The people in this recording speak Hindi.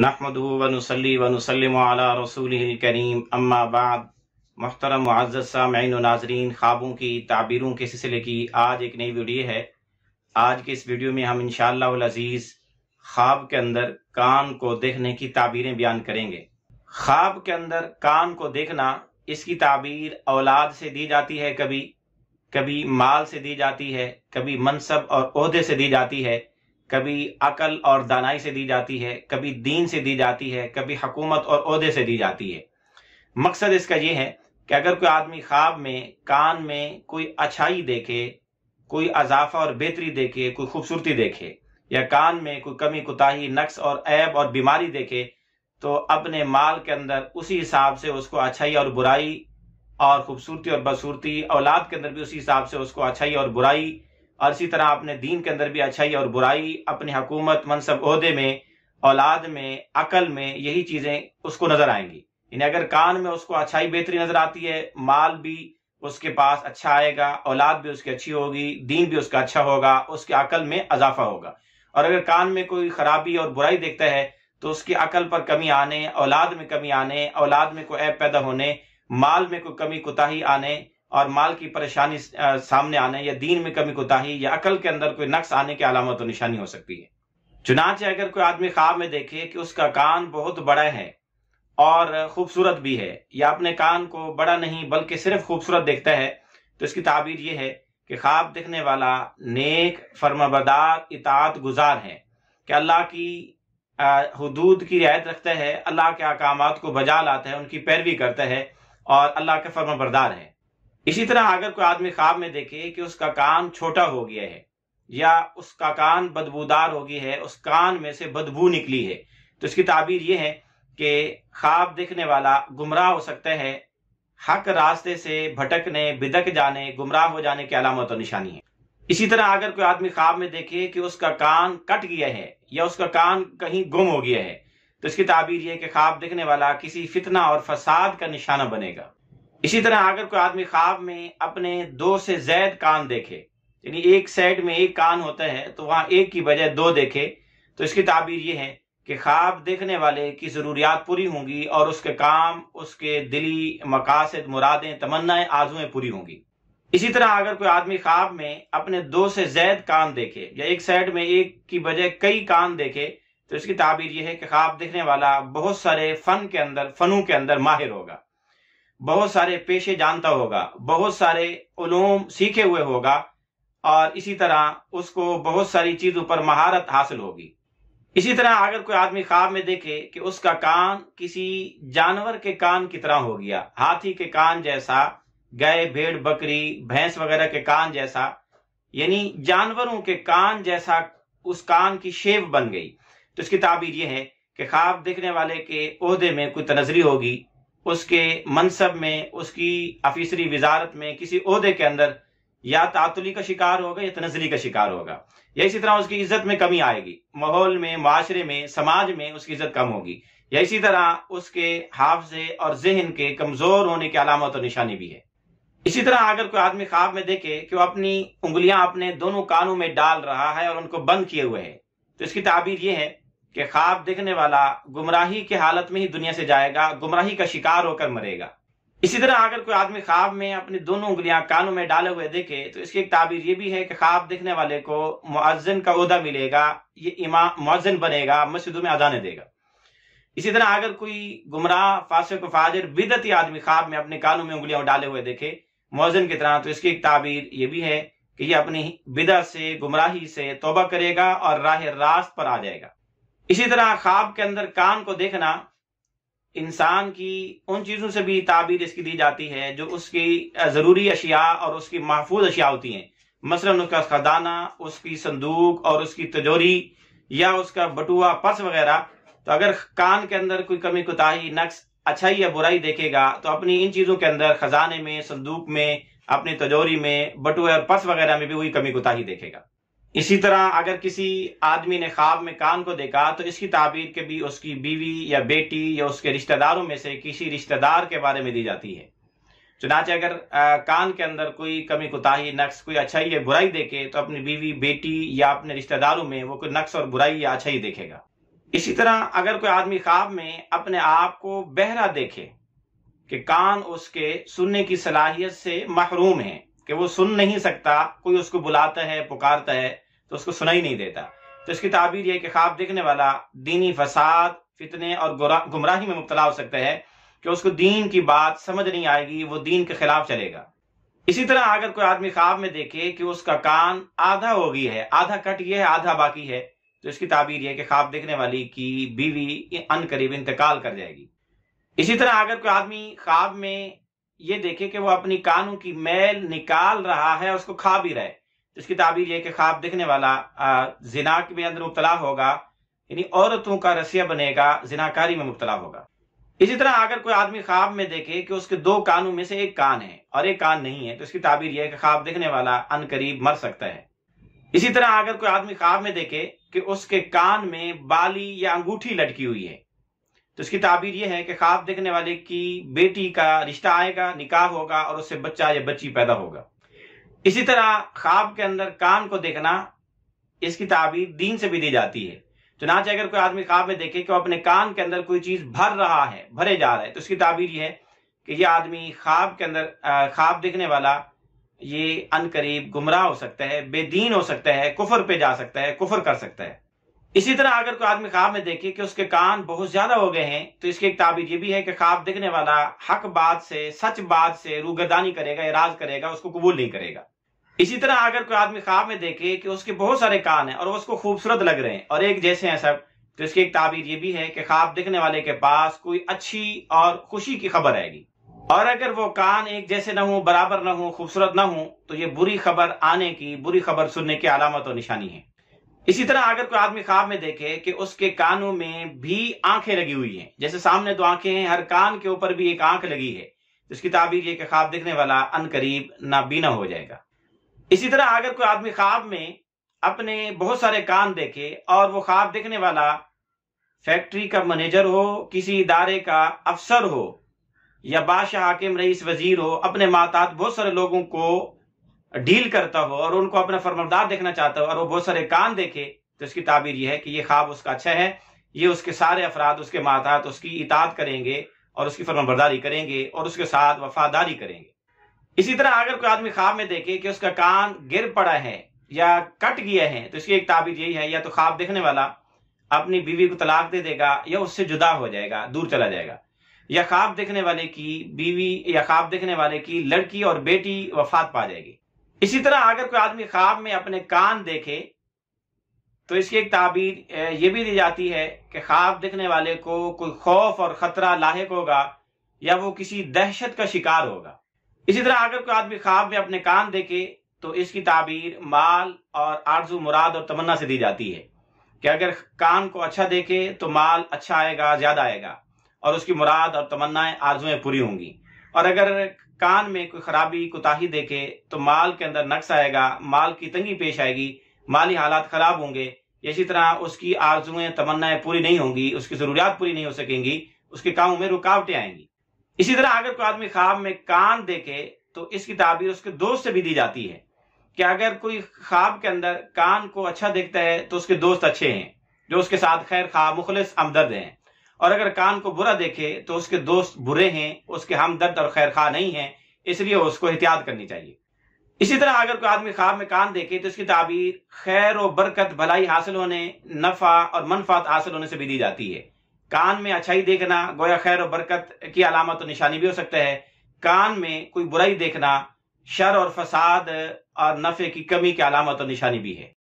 नहमद वनसली वनसलम रसूल करीम अम्मा बाद मोहतरम मुआज़ सामीन नाजरीन ख्वाबों की ताबीरों के सिलसिले की आज एक नई वीडियो है आज के इस वीडियो में हम इन अजीज़ ख्वाब के अंदर कान को देखने की ताबीरें बयान करेंगे ख्वाब के अंदर कान को देखना इसकी ताबीर औलाद से दी जाती है कभी कभी माल से दी जाती है कभी मनसब और अहदे से दी जाती है कभी अकल और दानाई से दी जाती है कभी दीन से दी जाती है कभी हकूमत और अहदे से दी जाती है मकसद इसका यह है कि अगर कोई आदमी ख्वाब में कान में कोई अच्छाई देखे कोई अजाफा और बेहतरी देखे कोई खूबसूरती देखे या कान में कोई कमी कोताही नक्स और ऐब और बीमारी देखे तो अपने माल के अंदर उसी हिसाब से उसको अच्छाई और बुराई और खूबसूरती और बदसूरती औलाद के अंदर भी उसी हिसाब से उसको अच्छाई और बुराई और इसी तरह आपने दीन के अंदर भी अच्छाई और बुराई अपनी हकूमत मनसब अहदे में औलाद में अकल में यही चीजें उसको नजर आएंगी यानी अगर कान में उसको अच्छाई बेहतरी नजर आती है माल भी उसके पास अच्छा आएगा औलाद भी उसकी अच्छी होगी दीन भी उसका अच्छा होगा उसके अकल में अजाफा होगा और अगर कान में कोई खराबी और बुराई देखता है तो उसकी अकल पर कमी आने औलाद में कमी आने औलाद में कोई ऐप पैदा होने माल में कोई कमी कोताही आने और माल की परेशानी सामने आने या दीन में कमी कोताही या अकल के अंदर कोई नक्स आने की अलामत और निशानी हो सकती है चुनाचे अगर कोई आदमी ख्वाब में देखे कि उसका कान बहुत बड़ा है और खूबसूरत भी है या अपने कान को बड़ा नहीं बल्कि सिर्फ खूबसूरत देखता है तो इसकी ताबीर यह है कि ख्वाब देखने वाला नेक फर्माबदार इतात गुजार है कि अल्लाह की हदूद की रियायत रखता है अल्लाह के अहकाम को बजा लाता है उनकी पैरवी करता है और अल्लाह के फर्माबरदार है इसी तरह अगर कोई आदमी ख्वाब में देखे कि उसका कान छोटा हो गया है या उसका कान बदबूदार हो गया है उस कान में से बदबू निकली है तो इसकी ताबीर यह है कि ख्वाब देखने वाला गुमराह हो सकता है हक रास्ते से भटकने बिदक जाने गुमराह हो जाने की अलामत और निशानी है इसी तरह अगर कोई आदमी ख्वाब में देखे कि उसका कान कट गया है या उसका कान कहीं गुम हो गया है तो इसकी ताबीर यह कि ख्वाब देखने वाला किसी फितना और फसाद का निशाना बनेगा इसी तरह अगर कोई आदमी ख्वाब में अपने दो से जैद कान देखे यानी एक साइड में एक कान होता है तो वहां एक की बजाय दो देखे तो इसकी ताबीर यह है कि ख्वाब देखने वाले की ज़रूरियात पूरी होंगी और उसके काम उसके दिली मकासद मुरादें तमन्नाएं आजुएं पूरी होंगी इसी तरह अगर कोई आदमी ख्वाब में अपने दो से जैद कान देखे या एक साइड में एक की बजाय कई कान देखे तो इसकी ताबीर यह है कि ख्वाब देखने वाला बहुत सारे फन के अंदर फनों के अंदर माहिर होगा बहुत सारे पेशे जानता होगा बहुत सारे उलूम सीखे हुए होगा और इसी तरह उसको बहुत सारी चीजों पर महारत हासिल होगी इसी तरह अगर कोई आदमी ख्वाब में देखे कि उसका कान किसी जानवर के कान की तरह हो गया हाथी के कान जैसा गाय भेड़ बकरी भैंस वगैरह के कान जैसा यानी जानवरों के कान जैसा उस कान की शेप बन गई तो इसकी ताबीर यह है कि ख्वाब देखने वाले के ओहदे में कोई तनजरी होगी उसके मनसब में उसकी अफीसरी वजारत में किसी अहदे के अंदर या तातुली का शिकार होगा या तनजली का शिकार होगा या इसी तरह उसकी इज्जत में कमी आएगी माहौल में माशरे में समाज में उसकी इज्जत कम होगी या इसी तरह उसके हाफजे और जहन के कमजोर होने की अलामत और निशानी भी है इसी तरह अगर कोई आदमी ख्वाब में देखे कि वो अपनी उंगलियां अपने दोनों कानों में डाल रहा है और उनको बंद किए हुए है तो इसकी ताबीर यह है कि ख्वाब देखने वाला गुमराही के हालत में ही दुनिया से जाएगा गुमराही का शिकार होकर मरेगा इसी तरह अगर कोई आदमी ख्वाब में अपनी दोनों उंगलियां कानों में डाले हुए देखे तो इसकी एक ताबीर ये भी है कि ख्वाब देखने वाले को मुआजन का उदा मिलेगा ये इमाम मुआजन बनेगा मस्जिदों में अजाने देगा इसी तरह अगर कोई गुमराह फासिक फाजिर बिदती आदमी ख्वाब में अपने कानों में उंगलियां डाले हुए देखे मुआजन की तरह तो इसकी एक ताबीर ये भी है कि यह अपनी बिदा से गुमराही से तोबा करेगा और राह रास्त पर आ जाएगा इसी तरह ख्वाब के अंदर कान को देखना इंसान की उन चीजों से भी ताबीर इसकी दी जाती है जो उसकी जरूरी अशिया और उसकी महफूज अशिया होती हैं मसलन उसका खजाना उसकी संदूक और उसकी तजोरी या उसका बटुआ पर्स वगैरह तो अगर कान के अंदर कोई कमी कोताही नक्स अच्छाई या बुराई देखेगा तो अपनी इन चीजों के अंदर खजाने में संदूक में अपनी तजोरी में बटुए और पर्स वगैरह में भी वही कमी कोताही देखेगा इसी तरह अगर किसी आदमी ने ख्वाब में कान को देखा तो इसकी ताबीर के भी उसकी बीवी या बेटी या उसके रिश्तेदारों में से किसी रिश्तेदार के बारे में दी जाती है चुनाचे अगर कान के अंदर कोई कमी कोताही नक्स कोई अच्छाई या बुराई देखे तो अपनी बीवी बेटी या अपने रिश्तेदारों में वो कोई नक्स और बुराई या अच्छाई देखेगा इसी तरह अगर कोई आदमी ख्वाब में अपने आप को बहरा देखे कि कान उसके सुनने की सलाहियत से महरूम है कि वो सुन नहीं सकता कोई उसको बुलाता है पुकारता है तो उसको सुनाई नहीं देता तो इसकी ताबीर यह कि ख्वाब देखने वाला दीनी फसाद फितने और गुमराही में मुबतला हो सकता है कि उसको दीन की बात समझ नहीं आएगी वो दीन के खिलाफ चलेगा इसी तरह अगर कोई आदमी ख्वाब में देखे कि उसका कान आधा हो गई है आधा कट गया है आधा बाकी है तो इसकी ताबीर यह कि ख्वाब देखने वाली की बीवी अन करीब इंतकाल कर जाएगी इसी तरह अगर कोई आदमी ख्वाब में ये देखे कि वो अपनी कानों की मैल निकाल रहा है उसको खा भी रहे तो इसकी ताबीर यह कि ख्वाब देखने वाला जिना के अंदर मुबतला होगा यानी औरतों का रसिया बनेगा जिनाकारी में मुबतला होगा इसी तरह अगर कोई आदमी ख्वाब में देखे कि उसके दो कानों में से एक कान है और एक कान नहीं है तो इसकी ताबीर यह है कि ख्वाब देखने वाला अन करीब मर सकता है इसी तरह अगर कोई आदमी ख्वाब में देखे कि उसके कान में बाली या अंगूठी लटकी हुई है तो इसकी ताबीर यह है कि ख्वाब देखने वाले की बेटी का रिश्ता आएगा निकाह होगा और उससे बच्चा या बच्ची पैदा होगा इसी तरह ख्वाब के अंदर कान को देखना इसकी ताबीर दीन से भी दी जाती है चुनाचे अगर कोई आदमी ख्वाब में देखे कि वो अपने कान के अंदर कोई चीज भर रहा है भरे जा रहा है तो इसकी ताबीर यह है कि यह आदमी ख्वाब के अंदर ख्वाब देखने वाला ये अनकरीब गुमराह हो सकता है बेदीन हो सकता है कुफर पे जा सकता है कुफर कर सकता है इसी तरह अगर कोई आदमी ख्वाब में देखे कि उसके कान बहुत ज्यादा हो गए हैं तो इसकी एक ताबीर ये भी है कि ख्वाब देखने वाला हक बात से सच बात से रूगदानी करेगा इराज करेगा उसको कबूल नहीं करेगा इसी तरह अगर कोई आदमी ख्वाब में देखे कि उसके बहुत सारे कान हैं और उसको खूबसूरत लग रहे हैं और एक जैसे हैं सब तो इसकी एक ताबीर ये भी है कि ख्वाब देखने वाले के पास कोई अच्छी और खुशी की खबर आएगी और अगर वो कान एक जैसे ना हो बराबर ना हो खूबसूरत ना हो तो ये बुरी खबर आने की बुरी खबर सुनने की अलामत और निशानी है इसी तरह अगर कोई आदमी ख्वाब में देखे कि उसके कानों में भी आंखें लगी हुई हैं जैसे सामने दो आंखें हैं हर कान के ऊपर भी एक आंख लगी है तो इसकी ताबीर ये ख्वाब देखने वाला अन करीब नाबीना हो जाएगा इसी तरह अगर कोई आदमी ख्वाब में अपने बहुत सारे कान देखे और वो ख्वाब देखने वाला फैक्ट्री का मैनेजर हो किसी इदारे का अफसर हो या बादशाह हाकिम रईस वजीर हो अपने मातात बहुत सारे लोगों को डील करता हो और उनको अपना फरमरदार देखना चाहता हो और वो बहुत सारे कान देखे तो इसकी ताबीर यह है कि ये ख्वाब उसका अच्छा है ये उसके सारे अफराद उसके तो उसकी इताद करेंगे और उसकी फरमाबरदारी करेंगे और उसके साथ वफादारी करेंगे इसी तरह अगर कोई आदमी ख्वाब में देखे कि उसका कान गिर पड़ा है या कट गया है तो इसकी एक ताबीर यही है या तो ख्वाब देखने वाला अपनी बीवी को तलाक दे देगा या उससे जुदा हो जाएगा दूर चला जाएगा या ख्वाब देखने वाले की बीवी या ख्वाब देखने वाले की लड़की और बेटी वफात पा जाएगी इसी तरह अगर कोई आदमी ख्वाब में अपने कान देखे तो इसकी एक ताबीर ये भी दी जाती है कि ख्वाब देखने वाले को कोई खौफ और खतरा लाक होगा या वो किसी दहशत का शिकार होगा इसी तरह अगर कोई आदमी ख्वाब में अपने कान देखे तो इसकी ताबीर माल और आरजू मुराद और तमन्ना से दी जाती है कि अगर कान को अच्छा देखे तो माल अच्छा आएगा ज्यादा आएगा और उसकी मुराद और तमन्नाएं आरजुएं पूरी होंगी और अगर कान में कोई खराबी कोताही देखे तो माल के अंदर नक्स आएगा माल की तंगी पेश आएगी माली हालात खराब होंगे इसी तरह उसकी आरजुएं तमन्नाएं पूरी नहीं होंगी उसकी जरूरियात पूरी नहीं हो सकेंगी उसके कामों में रुकावटें आएंगी इसी तरह अगर कोई आदमी ख्वाब में कान देखे तो इसकी ताबीर उसके दोस्त से भी दी जाती है कि अगर कोई ख्वाब के अंदर कान को अच्छा देखता है तो उसके दोस्त अच्छे हैं जो उसके साथ खैर खा मुखलिस हमदर्द हैं और अगर कान को बुरा देखे तो उसके दोस्त बुरे हैं उसके हमदर्द और खैर खा नहीं है इसलिए उसको एहतियात करनी चाहिए इसी तरह अगर कोई आदमी ख्वाब में कान देखे तो उसकी ताबीर खैर और बरकत भलाई हासिल होने नफा और मनफात हासिल होने से भी दी जाती है कान में अच्छाई देखना गोया खैर और बरकत की अलामत और निशानी भी हो सकता है कान में कोई बुराई देखना शर और फसाद और नफे की कमी की अलामत और निशानी भी है